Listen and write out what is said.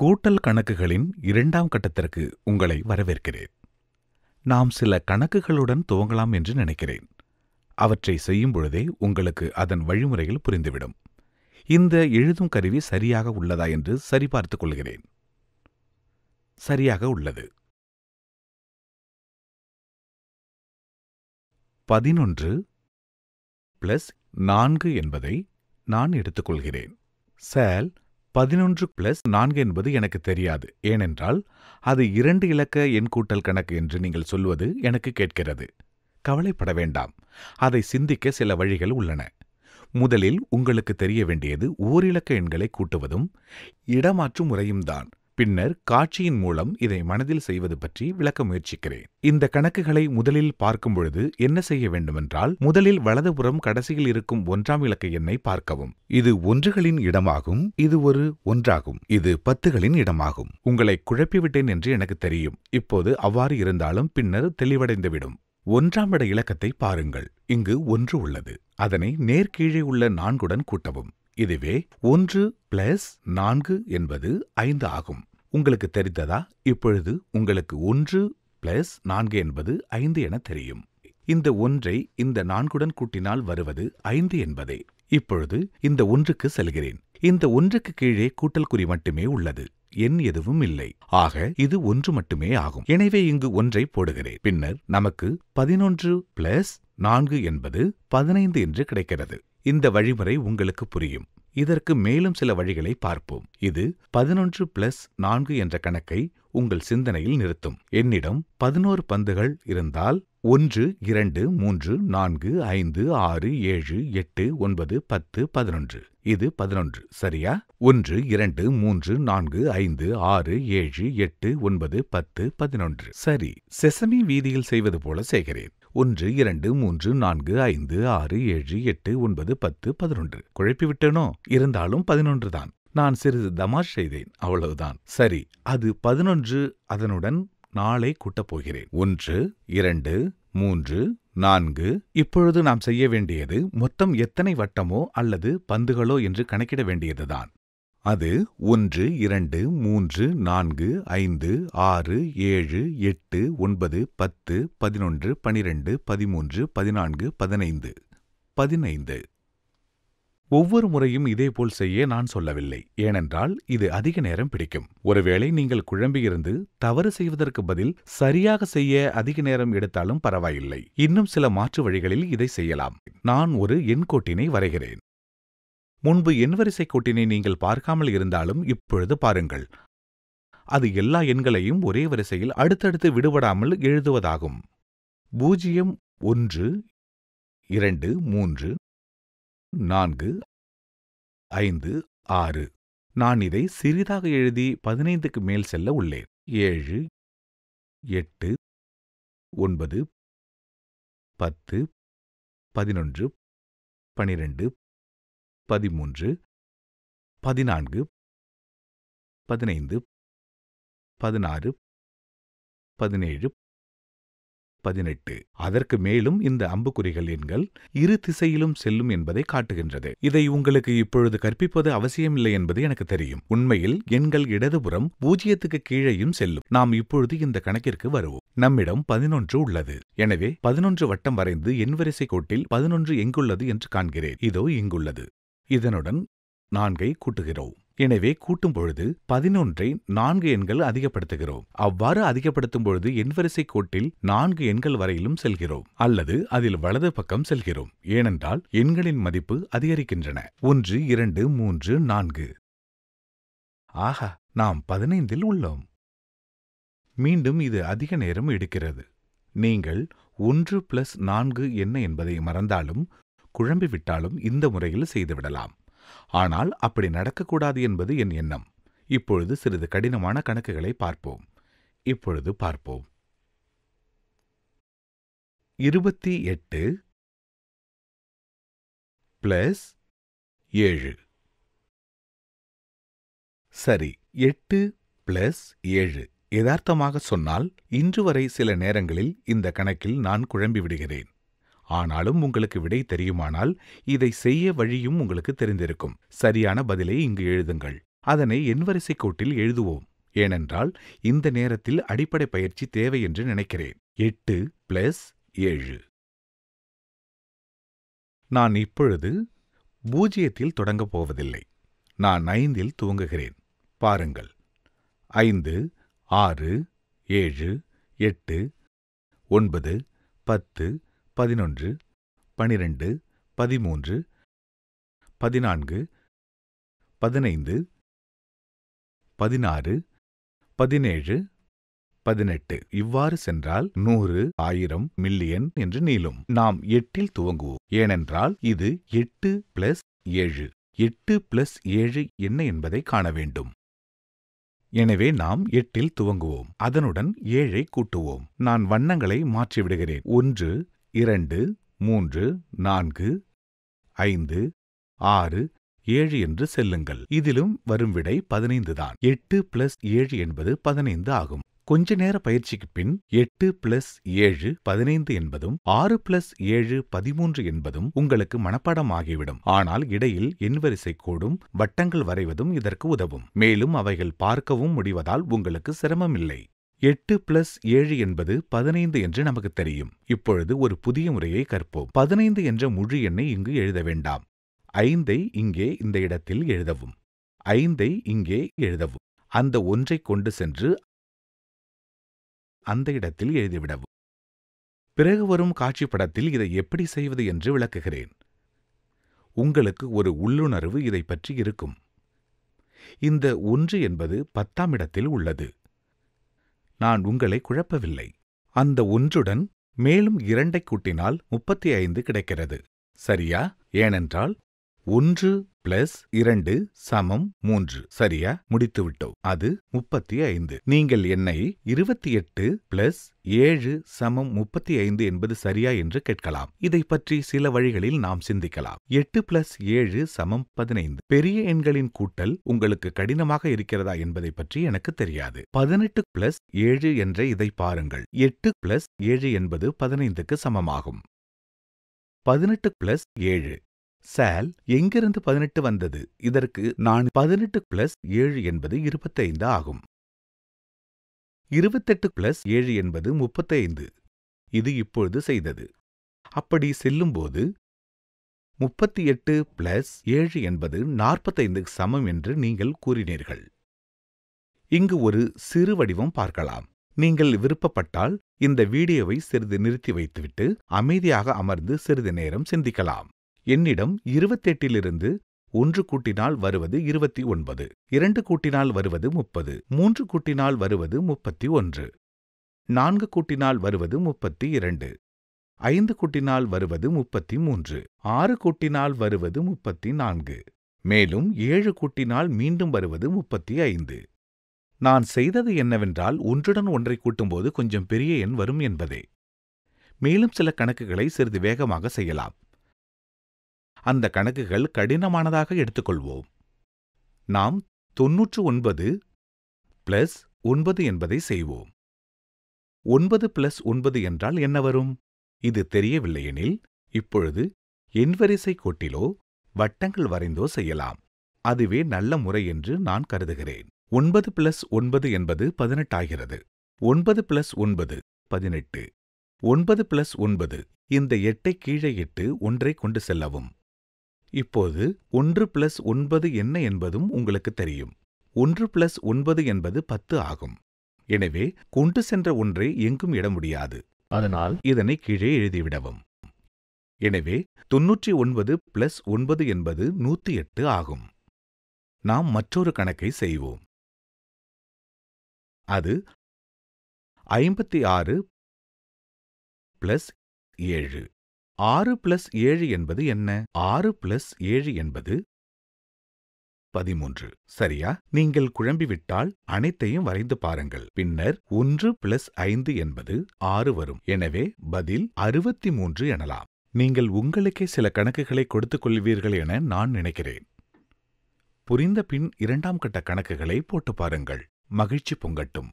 கூட்டல் கணக்குகளின் இரண்டாம் கட்டத்திற்கு உங்களை வரவேற்கிறேன் நாம் சில கணக்குகளுடன் துவங்கலாம் என்று நினைக்கிறேன் அவற்றை செய்யும் பொழுதே உங்களுக்கு அதன் வழிமுறைகள் புரிந்துவிடும் இந்த எழுதும் கருவி சரியாக உள்ளதா என்று சரிபார்த்துக் கொள்கிறேன் சரியாக உள்ளது பதினொன்று பிளஸ் நான்கு என்பதை நான் எடுத்துக்கொள்கிறேன் சேல் பதினொன்று பிளஸ் நான்கு என்பது எனக்கு தெரியாது ஏனென்றால் அது இரண்டு இலக்க எண் கூட்டல் கணக்கு என்று நீங்கள் சொல்வது எனக்கு கேட்கிறது கவலைப்பட வேண்டாம் அதை சிந்திக்க சில வழிகள் உள்ளன முதலில் உங்களுக்கு தெரிய வேண்டியது ஓரிலக்க எண்களை கூட்டுவதும் இடமாற்று முறையும் தான் பின்னர் காட்சியின் மூலம் இதை மனதில் செய்வது பற்றி விளக்க முயற்சிக்கிறேன் இந்த கணக்குகளை முதலில் பார்க்கும் பொழுது என்ன செய்ய வேண்டுமென்றால் முதலில் வலதுபுறம் கடைசியில் இருக்கும் ஒன்றாம் இலக்க எண்ணை பார்க்கவும் இது ஒன்றுகளின் இடமாகும் இது ஒரு ஒன்றாகும் இது பத்துகளின் இடமாகும் உங்களை குழப்பிவிட்டேன் என்று எனக்கு தெரியும் இப்போது அவ்வாறு இருந்தாலும் பின்னர் தெளிவடைந்துவிடும் ஒன்றாம் இட இலக்கத்தை பாருங்கள் இங்கு ஒன்று உள்ளது அதனை நேர்கீழே உள்ள நான்குடன் கூட்டவும் இதுவே ஒன்று பிளஸ் நான்கு என்பது ஐந்து ஆகும் உங்களுக்கு தெரிந்ததா இப்பொழுது உங்களுக்கு ஒன்று பிளஸ் நான்கு என்பது ஐந்து என தெரியும் இந்த ஒன்றை இந்த நான்குடன் கூட்டினால் வருவது ஐந்து என்பதே இப்பொழுது இந்த ஒன்றுக்கு செல்கிறேன் இந்த ஒன்றுக்கு கீழே கூட்டல் குறி மட்டுமே உள்ளது எண் எதுவும் இல்லை ஆக இது ஒன்று மட்டுமே ஆகும் எனவே இங்கு ஒன்றை போடுகிறேன் பின்னர் நமக்கு பதினொன்று பிளஸ் நான்கு என்பது பதினைந்து என்று கிடைக்கிறது இந்த வழிமுறை உங்களுக்கு புரியும் இதற்கு மேலும் சில வழிகளை பார்ப்போம் இது பதினொன்று பிளஸ் நான்கு என்ற கணக்கை உங்கள் சிந்தனையில் நிறுத்தும் என்னிடம் பதினோரு பந்துகள் இருந்தால் ஒன்று இரண்டு மூன்று நான்கு ஐந்து ஆறு ஏழு எட்டு ஒன்பது பத்து பதினொன்று இது பதினொன்று சரியா ஒன்று இரண்டு மூன்று நான்கு ஐந்து ஆறு ஏழு எட்டு ஒன்பது பத்து பதினொன்று சரி செசமி வீதியில் செய்வது போல செய்கிறேன் ஒன்று இரண்டு மூன்று நான்கு ஐந்து ஆறு ஏழு எட்டு ஒன்பது பத்து பதினொன்று குழப்பிவிட்டேனோ இருந்தாலும் பதினொன்று தான் நான் சிறிது தமாஷ் செய்தேன் அவ்வளவுதான் சரி அது பதினொன்று அதனுடன் நாளை கூட்டப் போகிறேன் ஒன்று இரண்டு மூன்று நான்கு இப்பொழுது நாம் செய்ய வேண்டியது மொத்தம் எத்தனை வட்டமோ அல்லது பந்துகளோ என்று கணக்கிட வேண்டியதுதான் அது ஒன்று இரண்டு மூன்று நான்கு ஐந்து ஆறு ஏழு எட்டு ஒன்பது பத்து பதினொன்று பனிரெண்டு பதிமூன்று பதினான்கு பதினைந்து பதினைந்து ஒவ்வொரு முறையும் இதேபோல் செய்ய நான் சொல்லவில்லை ஏனென்றால் இது அதிக நேரம் பிடிக்கும் ஒருவேளை நீங்கள் குழம்பியிருந்து தவறு செய்வதற்கு பதில் சரியாக செய்ய அதிக நேரம் எடுத்தாலும் பரவாயில்லை இன்னும் சில மாற்று வழிகளில் இதை செய்யலாம் நான் ஒரு எண்கோட்டினை வரைகிறேன் முன்பு எண் வரிசை கோட்டினை நீங்கள் பார்க்காமல் இருந்தாலும் இப்பொழுது பாருங்கள் அது எல்லா எண்களையும் ஒரே வரிசையில் அடுத்தடுத்து விடுபடாமல் எழுதுவதாகும் பூஜ்ஜியம் ஒன்று இரண்டு மூன்று நான்கு ஐந்து ஆறு நான் இதை சிறிதாக எழுதி பதினைந்துக்கு மேல் செல்ல உள்ளேன் ஏழு எட்டு ஒன்பது பத்து பதினொன்று பனிரெண்டு பதிமூன்று பதினான்கு பதினைந்து பதினாறு பதினேழு பதினெட்டு அதற்கு மேலும் இந்த அம்புக்குறிகள் எண்கள் இரு திசையிலும் செல்லும் என்பதை காட்டுகின்றது இதை உங்களுக்கு இப்பொழுது கற்பிப்பது அவசியமில்லை என்பது எனக்கு தெரியும் உண்மையில் எண்கள் இடதுபுறம் பூஜ்ஜியத்துக்கு கீழேயும் செல்லும் நாம் இப்பொழுது இந்த கணக்கிற்கு வருவோம் நம்மிடம் பதினொன்று உள்ளது எனவே பதினொன்று வட்டம் வரைந்து எண் வரிசை கோட்டில் பதினொன்று எங்குள்ளது என்று காண்கிறேன் இதோ இங்குள்ளது இதனுடன் நான்கை கூட்டுகிறோம் எனவே கூட்டும் பொழுது பதினொன்றை நான்கு எண்கள் அதிகப்படுத்துகிறோம் அவ்வாறு அதிகப்படுத்தும் பொழுது எண்வரிசை கோட்டில் நான்கு எண்கள் வரையிலும் செல்கிறோம் அல்லது அதில் வலது பக்கம் செல்கிறோம் ஏனென்றால் எண்களின் மதிப்பு அதிகரிக்கின்றன ஒன்று இரண்டு மூன்று நான்கு ஆஹா நாம் பதினைந்தில் உள்ளோம் மீண்டும் இது அதிக நேரம் எடுக்கிறது நீங்கள் ஒன்று பிளஸ் நான்கு என்ன என்பதை மறந்தாலும் குழம்பிவிட்டாலும் இந்த முறையில் செய்துவிடலாம் ஆனால் அப்படி நடக்கக்கூடாது என்பது என் எண்ணம் இப்பொழுது சிறிது கடினமான கணக்குகளை பார்ப்போம் இப்பொழுது பார்ப்போம் இருபத்தி எட்டு பிளஸ் ஏழு சரி எட்டு பிளஸ் ஏழு யதார்த்தமாக சொன்னால் இன்று வரை சில நேரங்களில் இந்த கணக்கில் நான் குழம்பி விடுகிறேன் ஆனாலும் உங்களுக்கு விடை தெரியுமானால் இதை செய்ய வழியும் உங்களுக்கு தெரிந்திருக்கும் சரியான பதிலை இங்கு எழுதுங்கள் அதனை என்வரிசை கோட்டில் எழுதுவோம் ஏனென்றால் இந்த நேரத்தில் அடிப்படை பயிற்சி தேவை என்று நினைக்கிறேன் எட்டு பிளஸ் ஏழு நான் இப்பொழுது பூஜ்ஜியத்தில் தொடங்கப் போவதில்லை நான் ஐந்தில் துவங்குகிறேன் பாருங்கள் ஐந்து ஆறு ஏழு எட்டு ஒன்பது பத்து பதினொன்று பனிரெண்டு பதிமூன்று பதினான்கு பதினைந்து பதினாறு பதினேழு பதினெட்டு இவ்வாறு சென்றால் நூறு ஆயிரம் மில்லியன் என்று நீளும் நாம் எட்டில் துவங்குவோம் ஏனென்றால் இது எட்டு பிளஸ் ஏழு எட்டு பிளஸ் ஏழு என்ன என்பதை காண வேண்டும் எனவே நாம் எட்டில் துவங்குவோம் அதனுடன் ஏழை கூட்டுவோம் நான் வண்ணங்களை மாற்றிவிடுகிறேன் ஒன்று இரண்டு மூன்று நான்கு ஐந்து ஆறு ஏழு என்று செல்லுங்கள் இதிலும் வரும் விடை பதினைந்து தான் எட்டு பிளஸ் ஏழு என்பது பதினைந்து ஆகும் கொஞ்ச நேர பயிற்சிக்கு பின் எட்டு பிளஸ் ஏழு பதினைந்து என்பதும் ஆறு பிளஸ் ஏழு பதிமூன்று என்பதும் உங்களுக்கு மனப்பாடம் ஆகிவிடும் ஆனால் இடையில் எண்வரிசை கூடும் வட்டங்கள் வரைவதும் இதற்கு உதவும் மேலும் அவைகள் பார்க்கவும் முடிவதால் உங்களுக்கு சிரமமில்லை எட்டு பிளஸ் ஏழு என்பது பதினைந்து என்று நமக்கு தெரியும் இப்பொழுது ஒரு புதிய முறையை கற்போம் பதினைந்து என்ற முழு எண்ணை இங்கு எழுத வேண்டாம் ஐந்தை இங்கே இந்த இடத்தில் எழுதவும் ஐந்தை இங்கே எழுதவும் அந்த ஒன்றை கொண்டு சென்று அந்த இடத்தில் எழுதிவிடவும் பிறகு வரும் காட்சி படத்தில் இதை எப்படி செய்வது என்று விளக்குகிறேன் உங்களுக்கு ஒரு உள்ளுணர்வு இதை பற்றி இருக்கும் இந்த ஒன்று என்பது பத்தாம் இடத்தில் உள்ளது நான் உங்களை குழப்பவில்லை அந்த ஒன்றுடன் மேலும் இரண்டைக் கூட்டினால் முப்பத்தி ஐந்து கிடைக்கிறது சரியா ஏனென்றால் ஒன்று பிளஸ் இரண்டு சமம் மூன்று சரியா முடித்துவிட்டோம் அது முப்பத்தி ஐந்து நீங்கள் என்னை இருபத்தி எட்டு பிளஸ் ஏழு சமம் முப்பத்தி ஐந்து என்பது சரியா என்று கேட்கலாம் இதை பற்றி சில வழிகளில் நாம் சிந்திக்கலாம் எட்டு பிளஸ் ஏழு சமம் பதினைந்து பெரிய எண்களின் கூட்டல் உங்களுக்கு கடினமாக இருக்கிறதா என்பதை பற்றி எனக்கு தெரியாது பதினெட்டு பிளஸ் ஏழு என்ற இதை பாருங்கள் எட்டு பிளஸ் ஏழு என்பது பதினைந்துக்கு சமமாகும் பதினெட்டு பிளஸ் ஏழு சால் எங்கிருந்து பதினெட்டு வந்தது இதற்கு நான் பதினெட்டு பிளஸ் ஏழு என்பது இருபத்தைந்து ஆகும் இருபத்தெட்டு பிளஸ் ஏழு என்பது முப்பத்தைந்து இது இப்பொழுது செய்தது அப்படி செல்லும்போது முப்பத்தி எட்டு பிளஸ் ஏழு என்பது நாற்பத்தைந்துக்கு சமம் என்று நீங்கள் கூறினீர்கள் இங்கு ஒரு சிறு வடிவம் பார்க்கலாம் நீங்கள் விருப்பப்பட்டால் இந்த வீடியோவை சிறிது நிறுத்தி வைத்துவிட்டு அமைதியாக அமர்ந்து சிறிது நேரம் சிந்திக்கலாம் என்னிடம் இருபத்தெட்டிலிருந்து ஒன்று கூட்டினால் வருவது இருபத்தி ஒன்பது இரண்டு கூட்டினால் வருவது முப்பது மூன்று கூட்டினால் வருவது முப்பத்தி ஒன்று நான்கு கூட்டினால் வருவது முப்பத்தி இரண்டு ஐந்து கூட்டினால் வருவது முப்பத்தி மூன்று ஆறு கூட்டினால் வருவது முப்பத்தி நான்கு மேலும் ஏழு கூட்டினால் மீண்டும் வருவது முப்பத்தி ஐந்து நான் செய்தது என்னவென்றால் ஒன்றுடன் ஒன்றை கூட்டும்போது கொஞ்சம் பெரிய எண் வரும் என்பதே மேலும் சில கணக்குகளை சிறிது வேகமாக செய்யலாம் அந்த கணக்குகள் கடினமானதாக எடுத்துக்கொள்வோம் நாம் தொன்னூற்று ஒன்பது பிளஸ் ஒன்பது என்பதை செய்வோம் ஒன்பது பிளஸ் ஒன்பது என்றால் என்ன வரும் இது தெரியவில்லையெனில் இப்பொழுது எண்வரிசை கோட்டிலோ வட்டங்கள் வரைந்தோ செய்யலாம் அதுவே நல்ல முறை என்று நான் கருதுகிறேன் ஒன்பது பிளஸ் ஒன்பது என்பது பதினெட்டாகிறது ஒன்பது பிளஸ் ஒன்பது பதினெட்டு ஒன்பது பிளஸ் ஒன்பது இந்த எட்டை கீழே இட்டு ஒன்றை கொண்டு செல்லவும் இப்போது ஒன்று பிளஸ் ஒன்பது என்ன என்பதும் உங்களுக்கு தெரியும் ஒன்று பிளஸ் ஒன்பது என்பது பத்து ஆகும் எனவே கொண்டு சென்ற ஒன்றை எங்கும் இட முடியாது அதனால் இதனை கீழே எழுதிவிடவும் எனவே தொன்னூற்றி ஒன்பது பிளஸ் ஒன்பது என்பது நூத்தி எட்டு ஆகும் நாம் மற்றொரு கணக்கை செய்வோம் அது ஐம்பத்தி ஆறு பிளஸ் ஏழு ஆறு பிளஸ் ஏழு என்பது என்ன ஆறு பிளஸ் ஏழு என்பது பதிமூன்று சரியா நீங்கள் குழம்பிவிட்டால் அனைத்தையும் வரைந்து பாருங்கள் பின்னர் ஒன்று பிளஸ் ஐந்து என்பது ஆறு வரும் எனவே பதில் அறுபத்தி மூன்று எனலாம் நீங்கள் உங்களுக்கே சில கணக்குகளை கொடுத்துக் கொள்வீர்கள் என நான் நினைக்கிறேன் புரிந்த பின் இரண்டாம் கட்ட கணக்குகளை போட்டு பாருங்கள் மகிழ்ச்சி பொங்கட்டும்